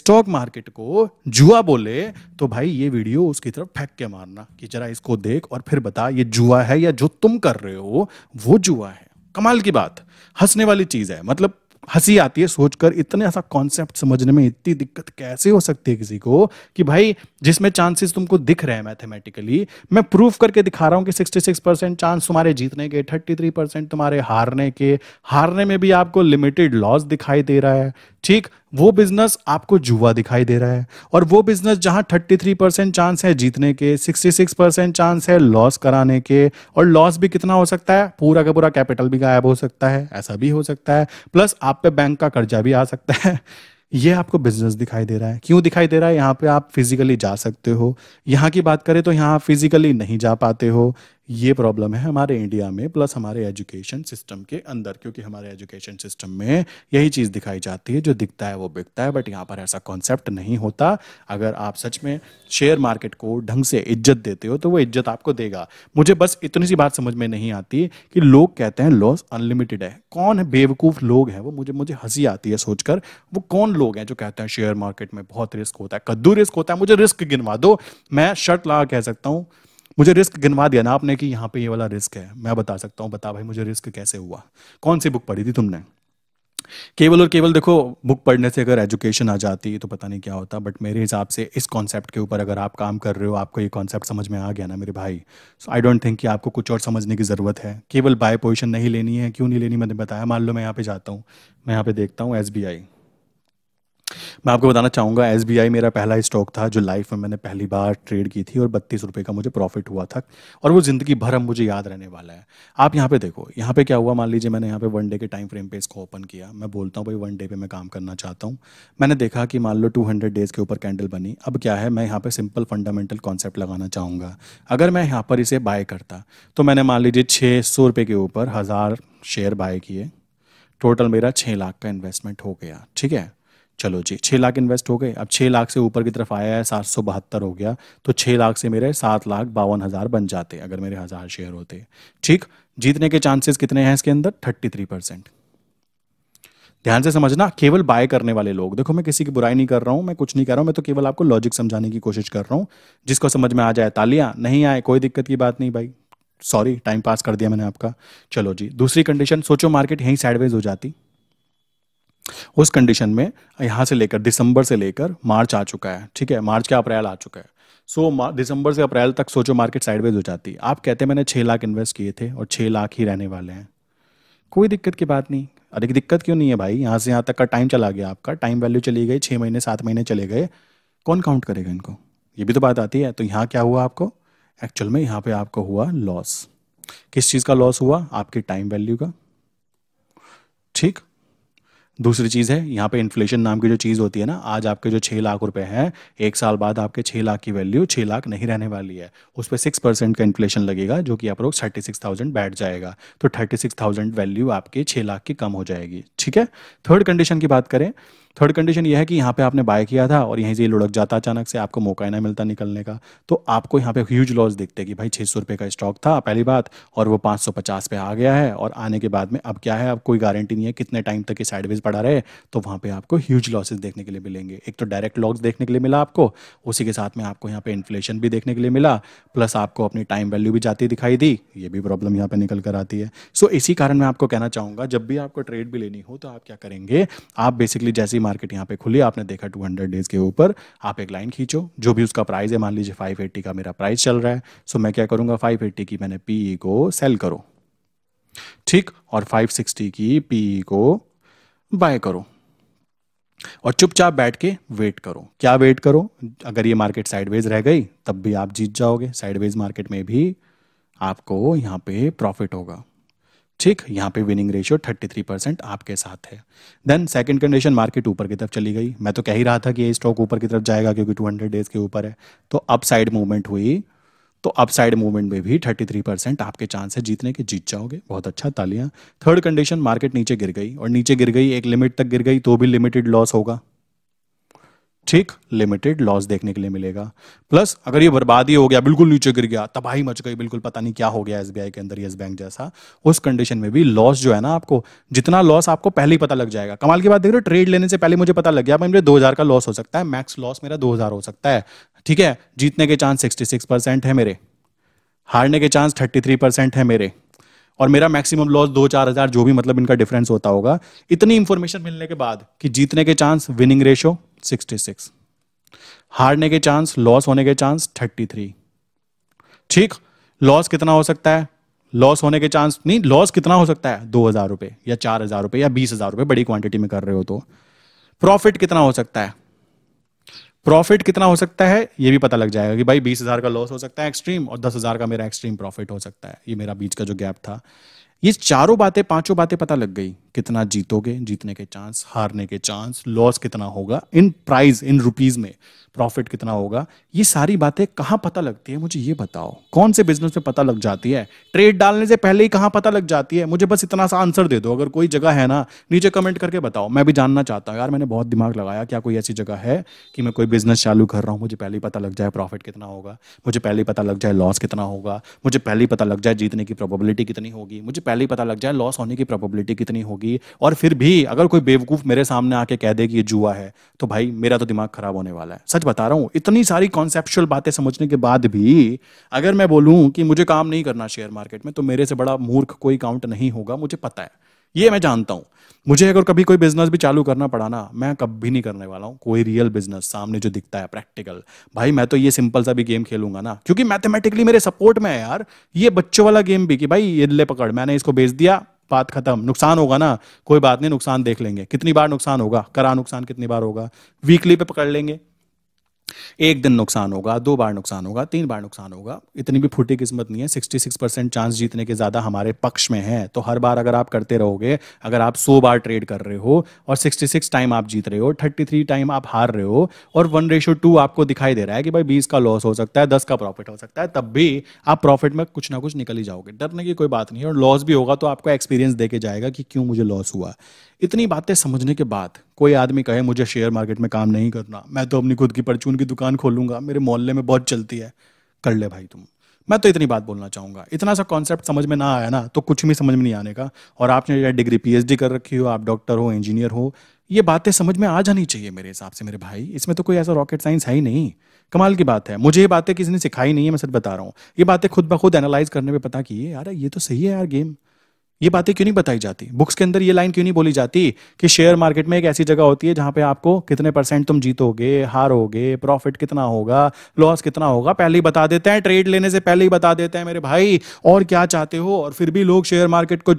स्टॉक मार्केट को जुआ बोले तो भाई ये वीडियो उसकी तरफ फेंक के मारना कि जरा इसको देख और फिर बता ये जुआ है या जो तुम कर रहे हो वो जुआ है कमाल की बात हंसने वाली चीज़ है मतलब हंसी आती है सोचकर इतने ऐसा कॉन्सेप्ट समझने में इतनी दिक्कत कैसे हो सकती है किसी को कि भाई जिसमें चांसेस तुमको दिख रहे हैं मैथमेटिकली मैं प्रूफ करके दिखा रहा हूं कि 66 परसेंट चांस तुम्हारे जीतने के 33 परसेंट तुम्हारे हारने के हारने में भी आपको लिमिटेड लॉस दिखाई दे रहा है ठीक वो बिजनेस आपको जुआ दिखाई दे रहा है और वो बिजनेस जहां 33 परसेंट चांस है जीतने के 66 परसेंट चांस है लॉस कराने के और लॉस भी कितना हो सकता है पूरा का पूरा कैपिटल भी गायब हो सकता है ऐसा भी हो सकता है प्लस आप पे बैंक का कर्जा भी आ सकता है (laughs) ये आपको बिजनेस दिखाई दे रहा है क्यों दिखाई दे रहा है यहाँ पे आप फिजिकली जा सकते हो यहाँ की बात करें तो यहाँ फिजिकली नहीं जा पाते हो ये प्रॉब्लम है हमारे इंडिया में प्लस हमारे एजुकेशन सिस्टम के अंदर क्योंकि हमारे एजुकेशन सिस्टम में यही चीज़ दिखाई जाती है जो दिखता है वो बिकता है बट यहाँ पर ऐसा कॉन्सेप्ट नहीं होता अगर आप सच में शेयर मार्केट को ढंग से इज्जत देते हो तो वो इज्जत आपको देगा मुझे बस इतनी सी बात समझ में नहीं आती कि लोग कहते हैं लॉस अनलिमिटेड है कौन बेवकूफ़ लोग हैं वो मुझे मुझे हंसी आती है सोचकर वो कौन लोग हैं जो कहते हैं शेयर मार्केट में बहुत रिस्क होता है कद्दू रिस्क होता है मुझे रिस्क गिनवा दो मैं शर्ट लगा कह सकता हूँ मुझे रिस्क गिनवा दिया ना आपने कि यहाँ पे ये वाला रिस्क है मैं बता सकता हूँ बता भाई मुझे रिस्क कैसे हुआ कौन सी बुक पढ़ी थी तुमने केवल और केवल देखो बुक पढ़ने से अगर एजुकेशन आ जाती तो पता नहीं क्या होता बट मेरे हिसाब से इस कॉन्सेप्ट के ऊपर अगर आप काम कर रहे हो आपको ये कॉन्सेप्ट समझ में आ गया ना मेरे भाई सो आई डोंट थिंक कि आपको कुछ और समझने की ज़रूरत है केवल बाय पोजिशन नहीं लेनी है क्यों नहीं लेनी मैंने बताया मान लो मैं यहाँ पे जाता हूँ मैं यहाँ पे देखता हूँ एस बी आई मैं आपको बताना चाहूँगा एस मेरा पहला स्टॉक था जो लाइफ में मैंने पहली बार ट्रेड की थी और बत्तीस रुपये का मुझे प्रॉफिट हुआ था और वो ज़िंदगी भर हम मुझे याद रहने वाला है आप यहाँ पे देखो यहाँ पे क्या हुआ मान लीजिए मैंने यहाँ पे वन डे के टाइम फ्रेम पे इसको ओपन किया मैं बोलता हूँ भाई वन डे पे मैं काम करना चाहता हूँ मैंने देखा कि मान लो टू डेज़ के ऊपर कैंडल बनी अब क्या है मैं यहाँ पर सिंपल फंडामेंटल कॉन्सेप्ट लगाना चाहूँगा अगर मैं यहाँ पर इसे बाय करता तो मैंने मान लीजिए छः सौ के ऊपर हज़ार शेयर बाय किए टोटल मेरा छः लाख का इन्वेस्टमेंट हो गया ठीक है चलो जी छः लाख इन्वेस्ट हो गए अब छः लाख से ऊपर की तरफ आया है सात सौ बहत्तर हो गया तो छः लाख से मेरे सात लाख बावन हज़ार बन जाते अगर मेरे हज़ार शेयर होते ठीक जीतने के चांसेस कितने हैं इसके अंदर थर्टी थ्री परसेंट ध्यान से समझना केवल बाय करने वाले लोग देखो मैं किसी की बुराई नहीं कर रहा हूँ मैं कुछ नहीं कर रहा हूँ मैं तो केवल आपको लॉजिक समझाने की कोशिश कर रहा हूँ जिसको समझ में आ जाए तालिया नहीं आए कोई दिक्कत की बात नहीं भाई सॉरी टाइम पास कर दिया मैंने आपका चलो जी दूसरी कंडीशन सोचो मार्केट यहीं साइडवेज हो जाती उस कंडीशन में यहाँ से लेकर दिसंबर से लेकर मार्च आ चुका है ठीक है मार्च के अप्रैल आ चुका है सो so, दिसंबर से अप्रैल तक सोचो मार्केट साइडवेज हो जाती है आप कहते हैं मैंने छः लाख इन्वेस्ट किए थे और छः लाख ही रहने वाले हैं कोई दिक्कत की बात नहीं अरे दिक्कत क्यों नहीं है भाई यहाँ से यहाँ तक का टाइम चला गया आपका टाइम वैल्यू चली गई छः महीने सात महीने चले गए कौन काउंट करेगा इनको ये भी तो बात आती है तो यहाँ क्या हुआ आपको एक्चुअल में यहाँ पे आपको हुआ लॉस किस चीज़ का लॉस हुआ आपके टाइम वैल्यू का ठीक दूसरी चीज़ है यहाँ पे इन्फ्लेशन नाम की जो चीज़ होती है ना आज आपके जो छः लाख रुपए हैं एक साल बाद आपके छः लाख की वैल्यू छः लाख नहीं रहने वाली है उस पर सिक्स परसेंट का इन्फ्लेशन लगेगा जो कि आप लोग थर्टी सिक्स थाउजेंड बैठ जाएगा तो थर्टी सिक्स थाउजेंड वैल्यू आपके छः लाख की कम हो जाएगी ठीक है थर्ड कंडीशन की बात करें थर्ड कंडीशन यह है कि यहाँ पे आपने बाय किया था और यहीं से लुढ़क जाता अचानक से आपको मौका ही ना मिलता निकलने का तो आपको यहाँ पे ह्यूज लॉस दिखते कि भाई छः सौ रुपये का स्टॉक था पहली बात और वो पाँच सौ पचास पे आ गया है और आने के बाद में अब क्या है अब कोई गारंटी नहीं है कितने टाइम तक ये साइडवेज पड़ा रहे तो वहाँ पे आपको ह्यूज लॉसेज देखने के लिए मिलेंगे एक तो डायरेक्ट लॉस देखने के लिए मिला आपको उसी के साथ में आपको यहाँ पे इन्फ्लेशन भी देखने के लिए मिला प्लस आपको अपनी टाइम वैल्यू भी जाती दिखाई दी ये भी प्रॉब्लम यहाँ पर निकल कर आती है सो इसी कारण मैं आपको कहना चाहूँगा जब भी आपको ट्रेड भी लेनी हो तो आप क्या करेंगे आप बेसिकली जैसे मार्केट यहाँ पे खुली आपने देखा 200 डेज के ऊपर आप एक लाइन खींचो जो भी उसका प्राइस है मान लीजिए 580 का मेरा प्राइस चल रहा है सो मैं क्या करूँगा 580 की मैंने पीई e को सेल करो ठीक और 560 की पीई e को बाय करो और चुपचाप बैठ के वेट करो क्या वेट करो अगर ये मार्केट साइडवेज रह गई तब भी आप जीत जाओगे साइडवेज मार्केट में भी आपको यहाँ पे प्रॉफिट होगा ठीक यहाँ पे विनिंग रेशियो 33 परसेंट आपके साथ है देन सेकंड कंडीशन मार्केट ऊपर की तरफ चली गई मैं तो कह ही रहा था कि ये स्टॉक ऊपर की तरफ जाएगा क्योंकि 200 डेज के ऊपर है तो अपसाइड मूवमेंट हुई तो अपसाइड मूवमेंट में भी 33 परसेंट आपके चांस है जीतने के जीत जाओगे बहुत अच्छा तालियां थर्ड कंडीशन मार्केट नीचे गिर गई और नीचे गिर गई एक लिमिट तक गिर गई तो भी लिमिटेड लॉस होगा ठीक लिमिटेड लॉस देखने के लिए मिलेगा प्लस अगर ये बर्बादी हो गया बिल्कुल नीचे गिर गया तबाही मच गई बिल्कुल पता नहीं क्या हो गया एसबीआई के अंदर यस बैंक जैसा उस कंडीशन में भी लॉस जो है ना आपको जितना लॉस आपको पहले ही पता लग जाएगा कमाल की बात देख रहे हो ट्रेड लेने से पहले मुझे पता लग गया भाई मेरे दो का लॉस हो सकता है मैक्स लॉस मेरा दो हो सकता है ठीक है जीतने के चांस सिक्सटी है मेरे हारने के चांस थर्टी है मेरे और मेरा मैक्सिमम लॉस दो चार हजार जो भी मतलब इनका डिफरेंस होता होगा इतनी इंफॉर्मेशन मिलने के बाद कि जीतने के चांस विनिंग रेशो 66 हारने के चांस लॉस होने के चांस 33 ठीक लॉस कितना हो सकता है लॉस होने के चांस नहीं लॉस कितना हो सकता है दो हजार रुपए या चार हजार रुपए या बीस हजार रुपए बड़ी क्वांटिटी में कर रहे हो तो प्रॉफिट कितना हो सकता है प्रॉफिट कितना हो सकता है ये भी पता लग जाएगा कि भाई बीस हजार का लॉस हो सकता है एक्सट्रीम और दस हजार का मेरा एक्सट्रीम प्रॉफिट हो सकता है ये मेरा बीच का जो गैप था ये चारों बातें पांचों बातें पता लग गई कितना जीतोगे जीतने के चांस हारने के चांस लॉस कितना होगा इन प्राइस इन रुपीज में प्रॉफिट कितना होगा ये सारी बातें कहाँ पता लगती है मुझे ये बताओ कौन से बिजनेस में पता लग जाती है ट्रेड डालने से पहले ही कहाँ पता लग जाती है मुझे बस इतना सा आंसर दे दो अगर कोई जगह है ना नीचे कमेंट करके बताओ मैं भी जानना चाहता हूँ यार मैंने बहुत दिमाग लगाया क्या कोई ऐसी जगह है कि मैं कोई बिजनेस चालू कर रहा हूँ मुझे पहले ही पता लग जाए प्रॉफिट कितना होगा मुझे पहले ही पता लग जाए लॉस कितना होगा मुझे पहले ही पता लग जाए जीतने की प्रॉबिलिटी कितनी होगी मुझे पहले ही पता लग जाए लॉस होने की प्रॉबिलिटी कितनी होगी होगी और फिर भी अगर कोई बेवकूफ़ मेरे सामने आके कह दे कि ये जुआ है तो भाई मेरा तो दिमाग खराब होने वाला है सच बता रहा हूं इतनी सारी कॉन्सेप्चुअल बातें समझने के बाद भी अगर मैं बोलूं कि मुझे काम नहीं करना शेयर मार्केट में तो मेरे से बड़ा मूर्ख कोई काउंट नहीं होगा मुझे पता है ये मैं जानता हूं मुझे अगर कभी कोई बिजनेस भी चालू करना पड़ा ना मैं कभी नहीं करने वाला हूं कोई रियल बिजनेस सामने जो दिखता है प्रैक्टिकल भाई मैं तो ये सिंपल सा भी गेम खेलूंगा ना क्योंकि मैथमेटिकली मेरे सपोर्ट में है यार ये बच्चों वाला गेम भी कि भाई ये ले पकड़ मैंने इसको बेच दिया बात खत्म नुकसान होगा ना कोई बात नहीं नुकसान देख लेंगे कितनी बार नुकसान होगा करा नुकसान कितनी बार होगा वीकली पे पकड़ लेंगे एक दिन नुकसान होगा दो बार नुकसान होगा तीन बार नुकसान होगा इतनी भी फूटी किस्मत नहीं है 66 परसेंट चांस जीतने के ज़्यादा हमारे पक्ष में है तो हर बार अगर आप करते रहोगे अगर आप 100 बार ट्रेड कर रहे हो और 66 टाइम आप जीत रहे हो 33 टाइम आप हार रहे हो और वन रेशो टू आपको दिखाई दे रहा है कि भाई बीस का लॉस हो सकता है दस का प्रॉफिट हो सकता है तब भी आप प्रॉफिट में कुछ ना कुछ निकल ही जाओगे डरने की कोई बात नहीं है और लॉस भी होगा तो आपको एक्सपीरियंस देके जाएगा कि क्यों मुझे लॉस हुआ इतनी बातें समझने के बाद कोई आदमी कहे मुझे शेयर मार्केट में काम नहीं करना मैं तो अपनी खुद की परचून की दुकान खोलूंगा मेरे मोहल्ले में बहुत चलती है कर ले भाई तुम मैं तो इतनी बात बोलना चाहूंगा इतना सा कॉन्सेप्ट समझ में ना आया ना तो कुछ भी समझ में नहीं आने का और आपने डिग्री पीएचडी कर रखी हो आप डॉक्टर हो इंजीनियर हो ये बातें समझ में आ जानी चाहिए मेरे हिसाब से मेरे भाई इसमें तो कोई ऐसा रॉकेट साइंस है ही नहीं कमाल की बात है मुझे ये बातें किसी ने सिखाई नहीं है मैं सर बता रहा हूँ ये बातें खुद ब खुद एनालाइज करने में पता की यार ये तो सही है यार गेम ये बातें क्यों नहीं बताई जाती बुक्स के अंदर ये लाइन क्यों नहीं बोली जाती कि शेयर मार्केट में एक ऐसी जगह होती है जहां पे आपको कितने परसेंट तुम जीतोगे हारोगे प्रॉफिट कितना होगा लॉस कितना होगा पहले ही बता देते हैं ट्रेड लेने से पहले ही बता देते हैं मेरे भाई और क्या चाहते हो और फिर भी लोग शेयर मार्केट को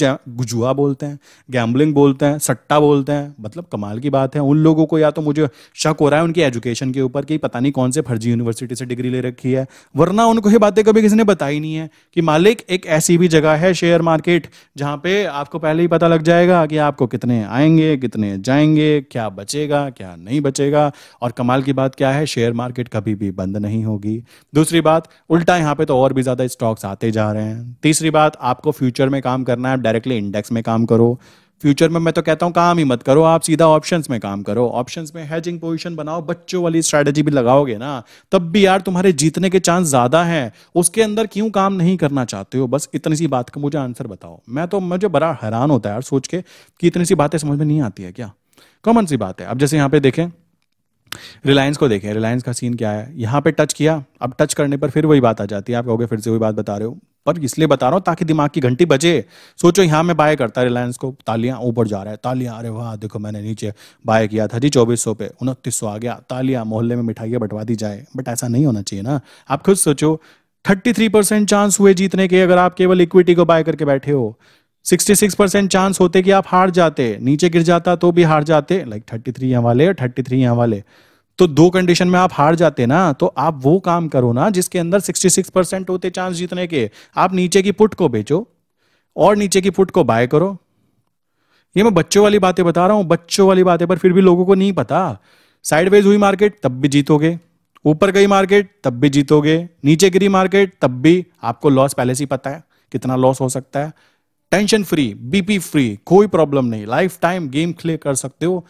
जुआ बोलते हैं गैम्बलिंग बोलते हैं सट्टा बोलते हैं मतलब कमाल की बात है उन लोगों को या तो मुझे शक हो रहा है उनकी एजुकेशन के ऊपर कि पता नहीं कौन से फर्जी यूनिवर्सिटी से डिग्री ले रखी है वरना उनको ये बातें कभी किसी ने बताई नहीं है कि मालिक एक ऐसी भी जगह है शेयर मार्केट जहां जहाँ पे आपको पहले ही पता लग जाएगा कि आपको कितने आएंगे कितने जाएंगे क्या बचेगा क्या नहीं बचेगा और कमाल की बात क्या है शेयर मार्केट कभी भी बंद नहीं होगी दूसरी बात उल्टा यहाँ पे तो और भी ज़्यादा स्टॉक्स आते जा रहे हैं तीसरी बात आपको फ्यूचर में काम करना है डायरेक्टली इंडेक्स में काम करो फ्यूचर में मैं तो कहता हूँ काम ही मत करो आप सीधा ऑप्शन में काम करो ऑप्शन में हैजिंग पोजिशन बनाओ बच्चों वाली स्ट्रैटेजी भी लगाओगे ना तब भी यार तुम्हारे जीतने के चांस ज्यादा हैं उसके अंदर क्यों काम नहीं करना चाहते हो बस इतनी सी बात का मुझे आंसर बताओ मैं तो मुझे बड़ा हैरान होता है यार सोच के कि इतनी सी बातें समझ में नहीं आती है क्या कॉमन सी बात है अब जैसे यहाँ पे देखें रिलायंस को देखें रिलायंस का सीन क्या है यहाँ पे टच किया अब टच करने पर फिर वही बात आ जाती है आप कहोगे फिर से वही बात बता रहे हो पर इसलिए बता रहा हूँ ताकि दिमाग की घंटी बजे सोचो यहाँ मैं बाय करता रिलायंस को तालियां ऊपर जा रहा है तालियां अरे वाह देखो मैंने नीचे बाय किया था जी चौबीस पे उनतीस आ गया तालियां मोहल्ले में मिठाइयाँ बंटवा दी जाए बट ऐसा नहीं होना चाहिए ना आप खुद सोचो 33 परसेंट चांस हुए जीतने के अगर आप केवल इक्विटी को बाय करके बैठे हो 66 परसेंट चांस होते कि आप हार जाते नीचे गिर जाता तो भी हार जाते लाइक 33 थ्री यहाँ वाले और 33 थ्री यहाँ वाले तो दो कंडीशन में आप हार जाते ना तो आप वो काम करो ना जिसके अंदर 66 परसेंट होते चांस जीतने के आप नीचे की पुट को बेचो और नीचे की पुट को बाय करो ये मैं बच्चों वाली बातें बता रहा हूं बच्चों वाली बातें पर फिर भी लोगों को नहीं पता साइडवेज हुई मार्केट तब भी जीतोगे ऊपर गई मार्केट तब भी जीतोगे नीचे गिरी मार्केट तब भी आपको लॉस पहले से ही पता है कितना लॉस हो सकता है टेंशन फ्री बीपी फ्री कोई प्रॉब्लम नहीं लाइफ टाइम गेम प्ले कर सकते हो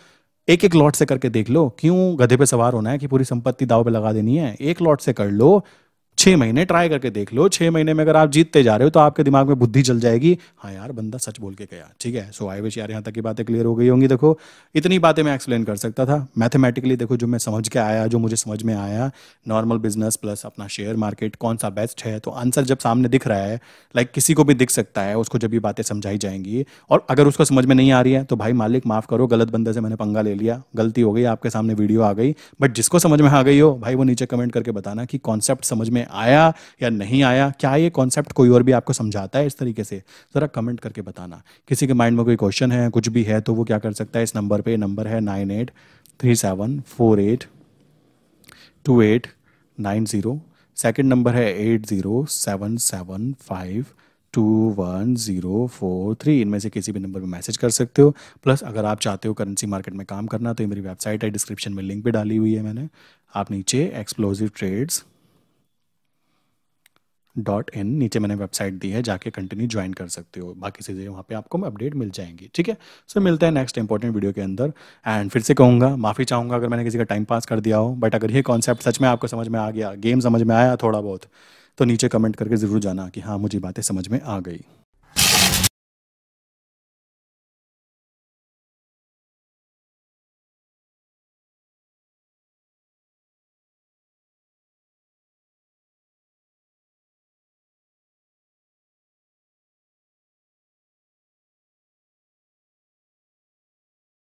एक एक लॉट से करके देख लो क्यों गधे पे सवार होना है कि पूरी संपत्ति दाव पे लगा देनी है एक लॉट से कर लो छह महीने ट्राई करके देख लो छह महीने में अगर आप जीतते जा रहे हो तो आपके दिमाग में बुद्धि चल जाएगी हाँ यार बंदा सच बोल के गया ठीक है सो आई विश यार यहाँ तक की बातें क्लियर हो गई होंगी देखो इतनी बातें मैं एक्सप्लेन कर सकता था मैथमेटिकली देखो जो मैं समझ के आया जो मुझे समझ में आया नॉर्मल बिजनेस प्लस अपना शेयर मार्केट कौन सा बेस्ट है तो आंसर जब सामने दिख रहा है लाइक किसी को भी दिख सकता है उसको जब ये बातें समझाई जाएंगी और अगर उसको समझ में नहीं आ रही है तो भाई मालिक माफ़ करो गलत बंदे से मैंने पंगा ले लिया गलती हो गई आपके सामने वीडियो आ गई बट जिसको समझ में आ गई हो भाई वो नीचे कमेंट करके बताना कि कॉन्सेप्ट समझ में में आया या नहीं आया क्या ये कॉन्सेप्ट कोई और भी आपको समझाता है इस तरीके से ज़रा कमेंट करके बताना किसी के माइंड में कोई क्वेश्चन है कुछ भी है तो वो क्या कर सकता है इस नंबर पर नंबर है nine eight three seven four eight two eight nine zero second number है eight zero seven seven five two one zero four three इनमें से किसी भी नंबर पर मैसेज कर सकते हो प्लस अगर आप चाहते हो करेंसी मार्केट में काम करना तो ये मेरी वेबसाइट है डिस्क्रिप्शन में लिंक भी डाली हुई है मैंने आप नीचे एक्सप्लोजिव ट्रेड्स डॉट इन नीचे मैंने वेबसाइट दी है जाके कंटिन्यू ज्वाइन कर सकते हो बाकी चीज़ें वहाँ पे आपको अपडेट मिल जाएंगी ठीक है सो so, मिलते हैं नेक्स्ट इंपॉर्टेंट वीडियो के अंदर एंड फिर से कहूँगा माफ़ी चाहूँगा अगर मैंने किसी का टाइम पास कर दिया हो बट अगर ये कॉन्सेप्ट सच में आपको समझ में आ गया गेम समझ में आया थोड़ा बहुत तो नीचे कमेंट करके ज़रूर जाना कि हाँ मुझे बातें समझ में आ गई